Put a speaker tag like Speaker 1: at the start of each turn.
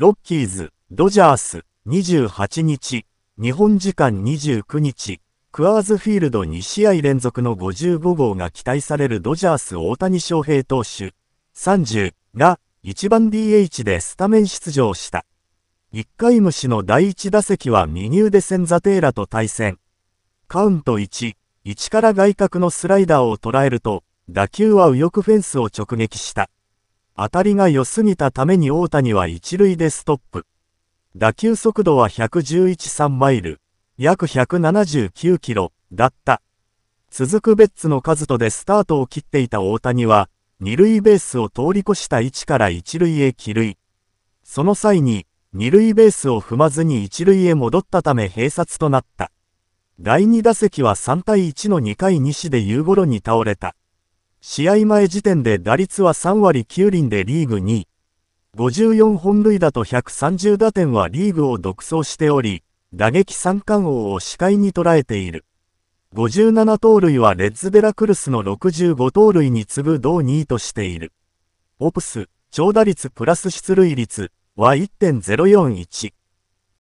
Speaker 1: ロッキーズ、ドジャース、28日、日本時間29日、クアーズフィールド2試合連続の55号が期待されるドジャース大谷翔平投手、30が1番 DH でスタメン出場した。1回虫の第1打席は右腕センザテーラと対戦。カウント1、1から外角のスライダーを捉えると、打球は右翼フェンスを直撃した。当たりが良すぎたために大谷は一塁でストップ。打球速度は1113マイル、約179キロだった。続くベッツの数とでスタートを切っていた大谷は、二塁ベースを通り越した位置から一塁へ帰塁。その際に、二塁ベースを踏まずに一塁へ戻ったため併殺となった。第2打席は3対1の2回西で夕頃に倒れた。試合前時点で打率は3割9厘でリーグ2位。54本塁打と130打点はリーグを独走しており、打撃三冠王を視界に捉えている。57盗塁はレッズ・ベラクルスの65盗塁に次ぐ同2位としている。オプス、長打率プラス出塁率は1.041。